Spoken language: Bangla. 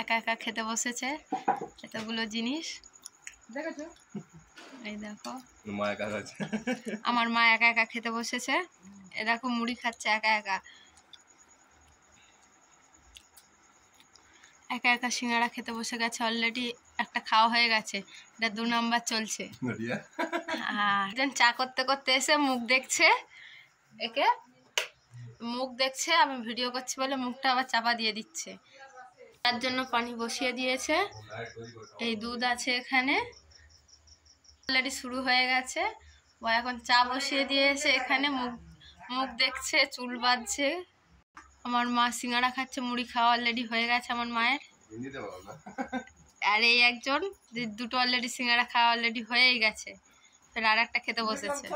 একা একা খেতে বসেছে এতগুলো জিনিস এই দেখো আমার মা একা একা খেতে বসেছে এ দেখো মুড়ি খাচ্ছে একা একা একা একা সিঙ্গারা খেতে বসে গেছে অলরেডি একটা খাওয়া হয়ে গেছে এটা দু নম্বর চলছে একজন চা করতে করতে এসে মুখ দেখছে একে মুখ দেখছে আমি ভিডিও করছি বলে মুখটা আবার চাপা দিয়ে দিচ্ছে তার জন্য পানি বসিয়ে দিয়েছে এই দুধ আছে এখানে অলরেডি শুরু হয়ে গেছে ও এখন চা বসিয়ে দিয়েছে এখানে মুখ মুখ দেখছে চুল বাঁধছে আমার মা সিঙ্গাড়া খাচ্ছে মুড়ি খাওয়া অলরেডি হয়ে গেছে আমার মায়ের আর এই একজন যে দুটো অলরেডি সিঙ্গাড়া খাওয়া অলরেডি হয়েই গেছে আর একটা খেতে বসেছে